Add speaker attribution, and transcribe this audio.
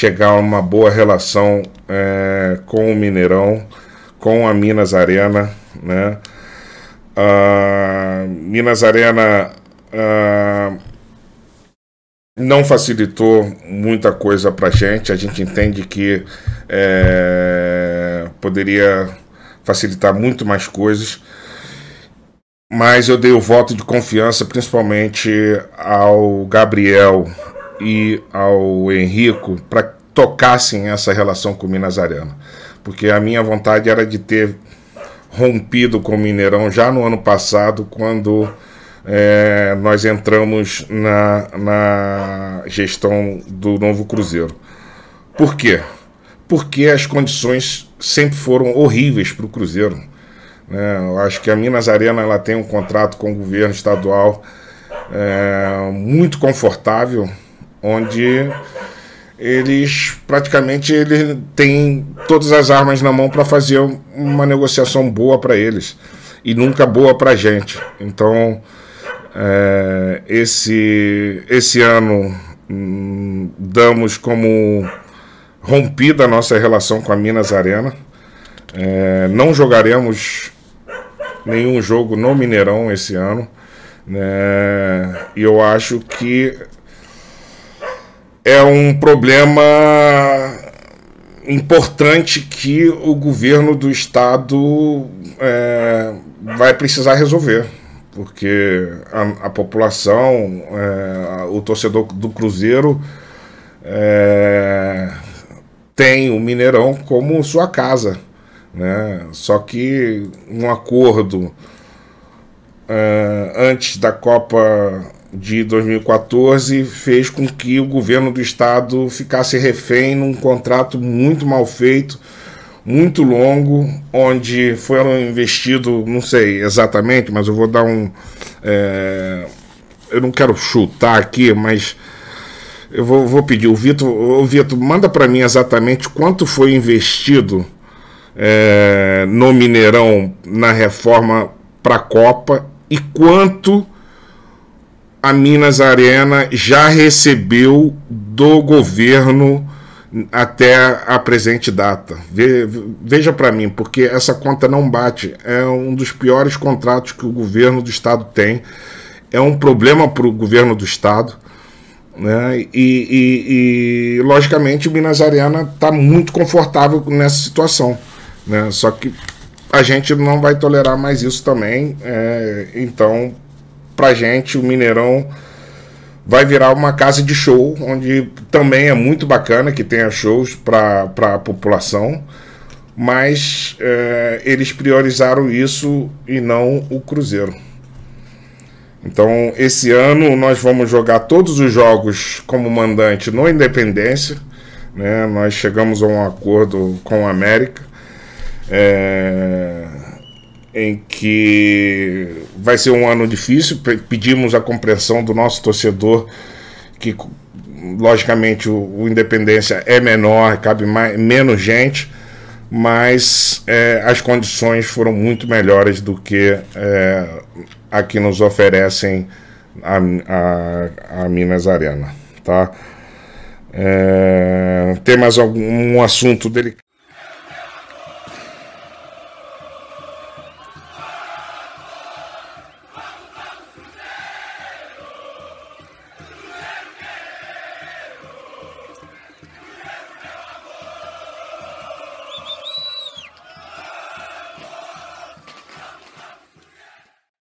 Speaker 1: chegar a uma boa relação é, com o Mineirão, com a Minas Arena, né? Uh, Minas Arena uh, não facilitou muita coisa para gente. A gente entende que é, poderia facilitar muito mais coisas. Mas eu dei o voto de confiança, principalmente ao Gabriel e ao Henrico para tocassem essa relação com o Arena, porque a minha vontade era de ter rompido com o Mineirão já no ano passado, quando é, nós entramos na, na gestão do novo Cruzeiro. Por quê? Porque as condições sempre foram horríveis para o Cruzeiro. É, eu acho que a Minas Arena ela tem um contrato com o governo estadual é, muito confortável onde eles praticamente ele tem todas as armas na mão para fazer uma negociação boa para eles e nunca boa para a gente. Então, é, esse, esse ano hum, damos como rompida a nossa relação com a Minas Arena. É, não jogaremos nenhum jogo no Mineirão esse ano. Né? E eu acho que é um problema importante que o governo do estado é, vai precisar resolver, porque a, a população, é, o torcedor do Cruzeiro é, tem o Mineirão como sua casa, né? Só que um acordo é, antes da Copa de 2014 fez com que o governo do estado ficasse refém num contrato muito mal feito, muito longo, onde foram investidos, não sei exatamente, mas eu vou dar um. É, eu não quero chutar aqui, mas eu vou, vou pedir. O Vitor, o Vitor, manda para mim exatamente quanto foi investido é, no Mineirão na reforma para a Copa e quanto a Minas Arena já recebeu do governo até a presente data. Veja para mim, porque essa conta não bate. É um dos piores contratos que o governo do estado tem. É um problema para o governo do estado. Né? E, e, e logicamente, o Minas Arena está muito confortável nessa situação. Né? Só que a gente não vai tolerar mais isso também. É, então, pra gente, o Mineirão vai virar uma casa de show, onde também é muito bacana que tenha shows para a população, mas é, eles priorizaram isso e não o Cruzeiro. Então, esse ano nós vamos jogar todos os jogos como mandante no Independência. Né? Nós chegamos a um acordo com a América. É em que vai ser um ano difícil. Pedimos a compreensão do nosso torcedor, que logicamente o, o Independência é menor, cabe mais, menos gente, mas é, as condições foram muito melhores do que é, a que nos oferecem a, a, a Minas Arena. Tá? É, tem mais algum um assunto delicado?